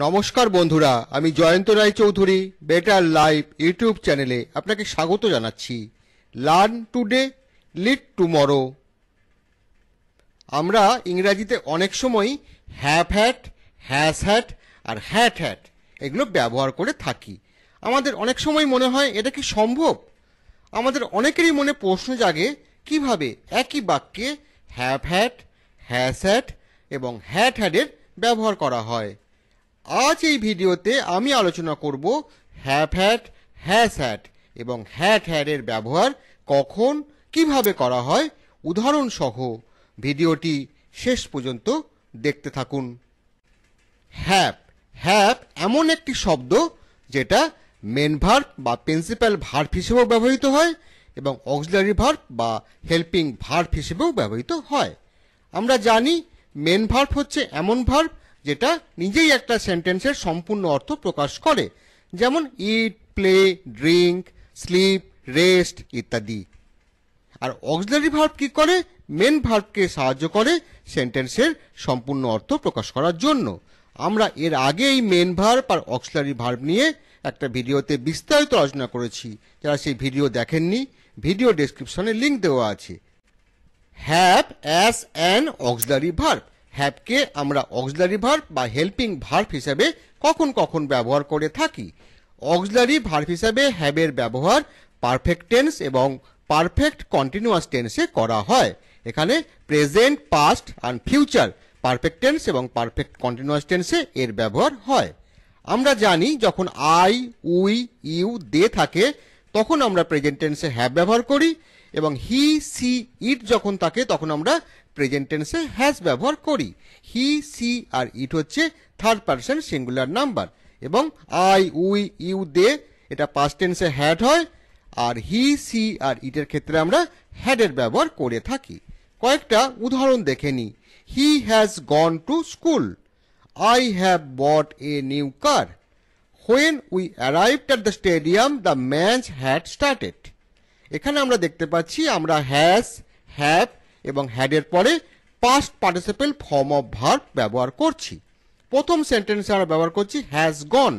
নমস্কার বন্ধুরা আমি Jayanta Roy Chowdhury better life YouTube চ্যানেলে আপনাকে স্বাগত জানাচ্ছি লার্ন টুডে লিড টুমরো আমরা ইংরাজিতে অনেক সময় হ্যাপ হ্যাট হ্যাস হ্যাট আর হ্যাট হ্যাট এগুলো ব্যবহার করে থাকি আমাদের অনেক সময় মনে হয় এটা কি সম্ভব আমাদের অনেকেরই মনে প্রশ্ন জাগে কিভাবে একই বাক্যে হ্যাপ হ্যাট হ্যাস হ্যাট এবং হ্যাট হ্যাডের ব্যবহার করা হয় আজ এই ভিডিওতে আমি আলোচনা করব হ্যাপ হ্যাট হ্যাস হ্যাট এবং হ্যাট হ্যাডের ব্যবহার কখন কিভাবে করা হয় উদাহরণসহ ভিডিওটি শেষ পর্যন্ত দেখতে থাকুন হ্যাপ হ্যাপ এমন একটি শব্দ যেটা মেন ভার্ব বা প্রিন্সিপাল ভার্ব হিসেবেও ব্যবহৃত হয় এবং অক্সিলারি ভার্ব বা হেল্পিং ভার্ব হিসেবেও ব্যবহৃত হয় আমরা জানি মেন ভার্ব হচ্ছে এমন ভার্ব যেটা নিজেই একটা সেন্টেন্সের সম্পূর্ণ অর্থ প্রকাশ করে যেমন eat play drink sleep rest ইত্যাদি আর অক্সিলারি ভার্ব কি করে মেন ভার্বকে সাহায্য করে সেন্টেন্সের সম্পূর্ণ অর্থ প্রকাশ করার জন্য আমরা এর আগে এই মেন ভার্ব আর অক্সিলারি ভার্ব নিয়ে একটা ভিডিওতে বিস্তারিত আলোচনা করেছি যারা সেই ভিডিও দেখেননি ভিডিও ডেসক্রিপশনে লিঙ্ক দেওয়া আছে have as an auxiliary verb হ্যাপকে আমরা অক্সলারি ভার্ভ বা হেল্পিং ভার্ভ হিসাবে কখন কখন ব্যবহার করে থাকি অক্সলারি ভার্ভ হিসাবে হ্যাবের ব্যবহার পারফেক্ট টেন্স এবং পারফেক্ট কন্টিনিউয়াস টেন্সে করা হয় এখানে present past and future perfect tense এবং পারফেক্ট কন্টিনিউয়াস টেন্সে এর ব্যবহার হয় আমরা জানি যখন আই উই ইউ দে থাকে তখন আমরা প্রেজেন্ট টেন্সে হ্যাব ব্যবহার করি এবং হি সি ইট যখন থাকে তখন আমরা প্রেজেন্ট টেন্সে হ্যাজ ব্যবহার করি হি সি আর ইট হচ্ছে থার্ড পার্সন সিঙ্গুলার নাম্বার এবং আই উই ইউ দে এটা পাস্ট টেন্সে হ্যাড হয় আর হি সি আর ইটের ক্ষেত্রে আমরা হ্যাডের ব্যবহার করে থাকি কয়েকটা উদাহরণ দেখে নিই he has gone to school I have bought a new car when we arrive at the stadium the match had started এখানে আমরা দেখতে পাচ্ছি আমরা হ্যাজ হ্যাভ এবং হ্যাডের পরে past participle form of verb ব্যবহার করছি প্রথম সেন্টেন্সে আমরা ব্যবহার করছি হ্যাজ গন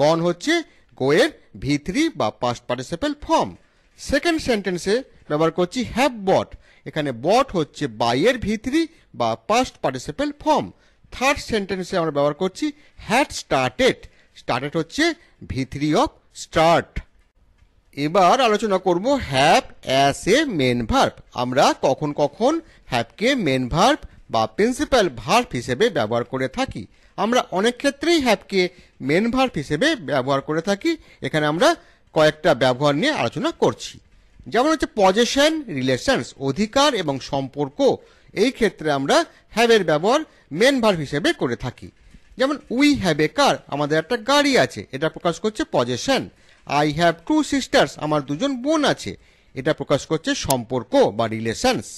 গন হচ্ছে গোয়ের ভিথরি বা পাস্ট পার্টিসিপেল ফর্ম সেকেন্ড সেন্টেন্সে ব্যবহার করছি হ্যাভ বট এখানে বট হচ্ছে বাইয়ের ভিতরি বা পাস্ট পার্টিসিপেল ফর্ম থার্ড সেন্টেন্সে আমরা ব্যবহার করছি হ্যাড স্টার্টেড স্টার্টেড হচ্ছে ভিতরি অফ স্টার্ট এবার আলোচনা করব have as a main verb আমরা কখন কখন হ্যাপকে মেন ভার্ব বা প্রিন্সিপাল ভার্ব হিসেবে ব্যবহার করে থাকি আমরা অনেক ক্ষেত্রেই হ্যাপকে মেন ভার্ব হিসেবে ব্যবহার করে থাকি এখানে আমরা কয়েকটা ব্যবহার নিয়ে আলোচনা করছি যেমন হচ্ছে পজেশন রিলেশনস অধিকার এবং সম্পর্ক এই ক্ষেত্রে আমরা হ্যাভের ব্যবহার মেন ভার্ব হিসেবে করে থাকি যেমন উই হ্যাভ এ কার আমাদের একটা গাড়ি আছে এটা প্রকাশ করছে possession I have two sisters আমার দুজন বোন আছে এটা প্রকাশ করছে সম্পর্ক বা relations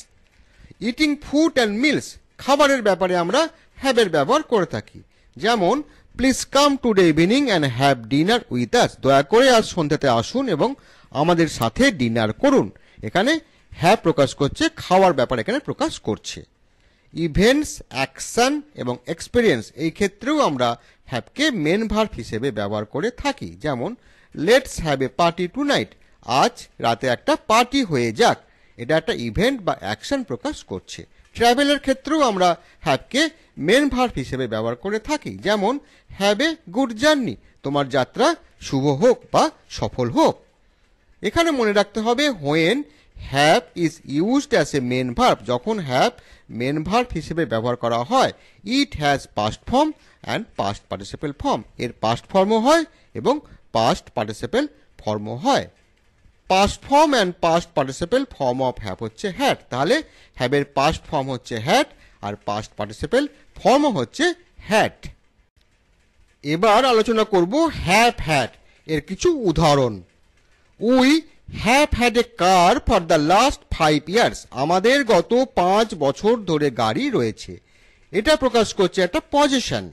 eating food and meals খাবারের ব্যাপারে আমরা হ্যাবের ব্যবহার করে থাকি যেমন please come today evening and have dinner with us দয়া করে আজ সন্ধ্যাতে আসুন এবং আমাদের সাথে ডিনার করুন এখানে হ্যাব প্রকাশ করছে খাওয়ার ব্যাপার এখানে প্রকাশ করছে ইভেন্টস অ্যাকশন এবং এক্সপিরিয়েন্স এই ক্ষেত্রেও আমরা হ্যাবকে মেন ভার্ভ হিসেবে ব্যবহার করে থাকি যেমন let's have a party tonight আজ রাতে একটা পার্টি হয়ে যাক এটা একটা ইভেন্ট বা অ্যাকশন প্রকাশ করছে ট্রাভেলের ক্ষেত্রেও আমরা হ্যাভকে মেন ভার্ভ হিসেবে ব্যবহার করে থাকি যেমন হ্যাভ এ গুড জার্নি তোমার যাত্রা শুভ হোক বা সফল হোক এখানে মনে রাখতে হবে when have is used as a main verb যখন হ্যাভ মেন ভার্ভ হিসেবে ব্যবহার করা হয় it has past form and past participle form এর পাস্ট ফর্মও হয় এবং past participle ফর্ম হয় past form and past participle form of have হচ্ছে had তাহলে have এর past form হচ্ছে had আর past participle form হচ্ছে had এবার আলোচনা করব have had এর কিছু উদাহরণ we have had a car for the last five years আমাদের গত পাঁচ বছর ধরে গাড়ি রয়েছে এটা প্রকাশ করছে একটা possession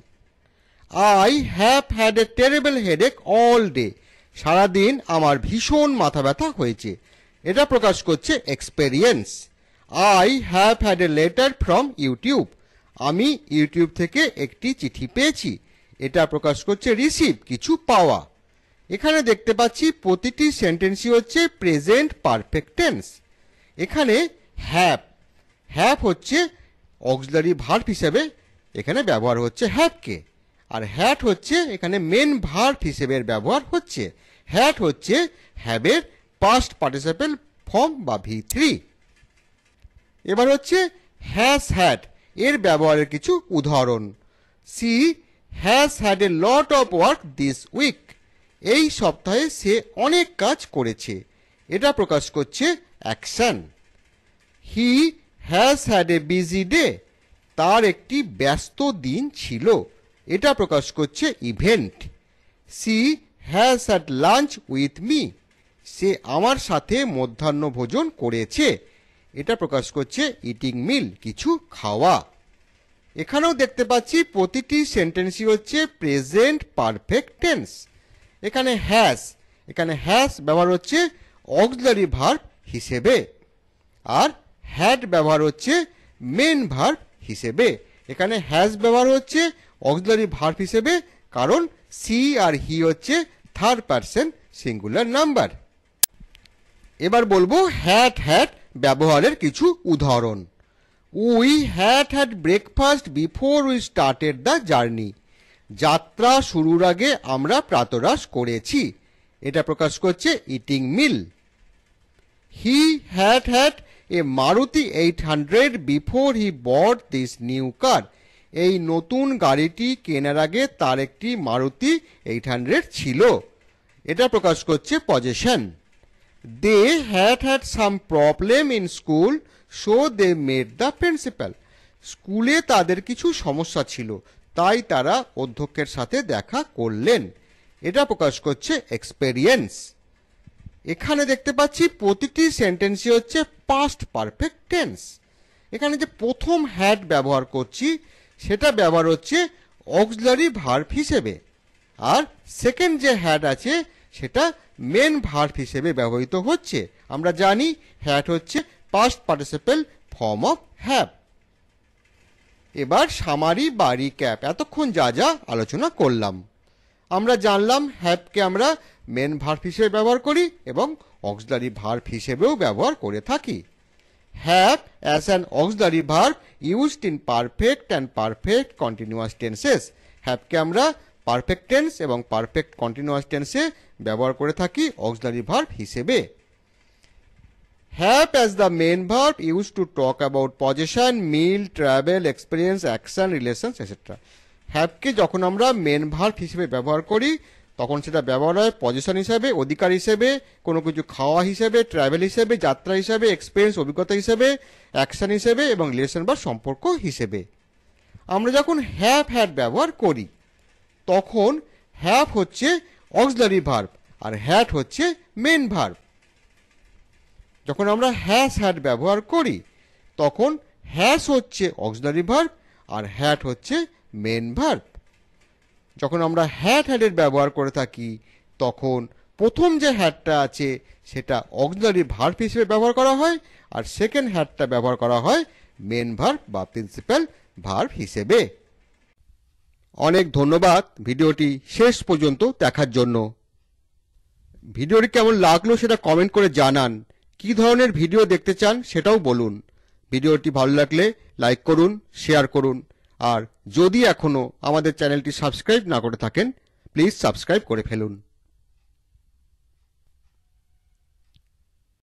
I have had a terrible ache all day সারাদিন আমার ভীষণ মাথা ব্যথা হয়েছে এটা প্রকাশ করছে experience I have had a letter from YouTube আমি ইউটিউব থেকে একটি চিঠি পেয়েছি এটা প্রকাশ করছে রিসিভ কিছু পাওয়া এখানে দেখতে পাচ্ছি প্রতিটি সেন্টেন্সই হচ্ছে প্রেজেন্ট পারফেক্টেন্স এখানে হ্যাপ হ্যাপ হচ্ছে অক্সলারি ভার্ভ হিসেবে এখানে ব্যবহার হচ্ছে হ্যাপকে আর হ্যাট হচ্ছে এখানে মেন ভার্ভ হিসেবে ব্যবহার হচ্ছে হ্যাট হচ্ছে হ্যাবের পাস্ট পার্টিসিপেল ফর্ম বা ভি থ্রি এবার হচ্ছে হ্যাস হ্যাট এর ব্যবহারের কিছু উদাহরণ she has had a lot of work this week এই সপ্তাহে সে অনেক কাজ করেছে এটা প্রকাশ করছে action he has had a busy day তার একটি ব্যস্ত দিন ছিল এটা প্রকাশ করছে event she has had lunch with me সে আমার সাথে মধ্যাহ্ন ভোজন করেছে এটা প্রকাশ করছে ইটিং মিল কিছু খাওয়া এখানেও দেখতে পাচ্ছি প্রতিটি সেন্টেন্সই হচ্ছে প্রেজেন্ট পারফেক্ট টেন্স এখানে হ্যাস এখানে হ্যাস ব্যবহার হচ্ছে অক্সলারি ভার্ব হিসেবে আর হ্যাড ব্যবহার হচ্ছে মেন ভার্ব হিসেবে এখানে হ্যাস ব্যবহার হচ্ছে অক্সিলারি ভার্ব হিসেবে কারণ সি আর হি হচ্ছে থার্ড পারসন সিঙ্গুলার নাম্বার এবার বলবো হ্যাট হ্যাট ব্যবহারের কিছু উদাহরণ we had had breakfast before we started the journey যাত্রা শুরুর আগে আমরা প্রাতরাশ করেছি এটা প্রকাশ করছে eating meal he had had a Maruti eight hundred before he bought this new car এই নতুন গাড়িটি কেনার আগে তার একটি মারুতি এইট হান্ড্রেড ছিল এটা প্রকাশ করছে possession they had had some problem in school so they made the principal স্কুলে তাদের কিছু সমস্যা ছিল তাই তারা অধ্যক্ষের সাথে দেখা করলেন এটা প্রকাশ করছে এক্সপেরিয়েন্স এখানে দেখতে পাচ্ছি প্রতিটি সেন্টেন্সই হচ্ছে পাস্ট পারফেক্ট টেন্স এখানে যে প্রথম হ্যাড ব্যবহার করছি সেটা ব্যবহার হচ্ছে অক্সলারি ভার্ভ হিসেবে আর সেকেন্ড যে হ্যাট আছে সেটা মেন ভার্ভ হিসেবে ব্যবহৃত হচ্ছে আমরা জানি হ্যাট হচ্ছে past participle form of have এবার সামারি বাড়ি ক্যাপ এতক্ষণ যা যা আলোচনা করলাম আমরা জানলাম হ্যাপকে আমরা মেন ভার্ভ হিসেবে ব্যবহার করি এবং অক্সলারি ভার্ভ হিসেবেও ব্যবহার করে থাকি have as an auxiliary verb used in perfect and perfect continuous tenses হ্যাভকে আমরা পারফেক্ট টেন্স এবং পারফেক্ট কন্টিনিউয়াস টেন্সে ব্যবহার করে থাকি অক্সিলারি ভার্ব হিসেবে have as the main verb use to talk about position meal travel experience action relations etcetera হ্যাভকে যখন আমরা মেন ভার্ব হিসেবে ব্যবহার করি তখন সেটা ব্যবহার হয় পজিশন হিসেবে অধিকার হিসেবে কোনো কিছু খাওয়া হিসেবে ট্রাভেল হিসেবে যাত্রা হিসেবে এক্সপিরিয়েন্স অভিজ্ঞতা হিসেবে অ্যাকশন হিসেবে এবং রিলেশন বা সম্পর্ক হিসেবে আমরা যখন হ্যাভ হ্যাড ব্যবহার করি তখন হ্যাভ হচ্ছে অক্সলারি ভার্ব আর হ্যাট হচ্ছে মেন ভার্ব যখন আমরা হ্যাশ হ্যাড ব্যবহার করি তখন হ্যাশ হচ্ছে অক্সলারি ভার্ব আর হ্যাট হচ্ছে মেন ভার্ব যখন আমরা হ্যাট হ্যাডের ব্যবহার করে থাকি তখন প্রথম যে হ্যাটটা আছে সেটা অক্সিলারি ভার্ভ হিসেবে ব্যবহার করা হয় আর সেকেন্ড হ্যাটটা ব্যবহার করা হয় মেন ভার্ভ বা প্রিন্সিপাল ভার্ভ হিসেবে অনেক ধন্যবাদ ভিডিওটি শেষ পর্যন্ত দেখার জন্য ভিডিওটি কেমন লাগলো সেটা কমেন্ট করে জানান কি ধরনের ভিডিও দেখতে চান সেটাও বলুন ভিডিওটি ভালো লাগলে লাইক করুন শেয়ার করুন আর যদি এখনও আমাদের চ্যানেলটি সাবস্ক্রাইব না করে থাকেন প্লিজ সাবস্ক্রাইব করে ফেলুন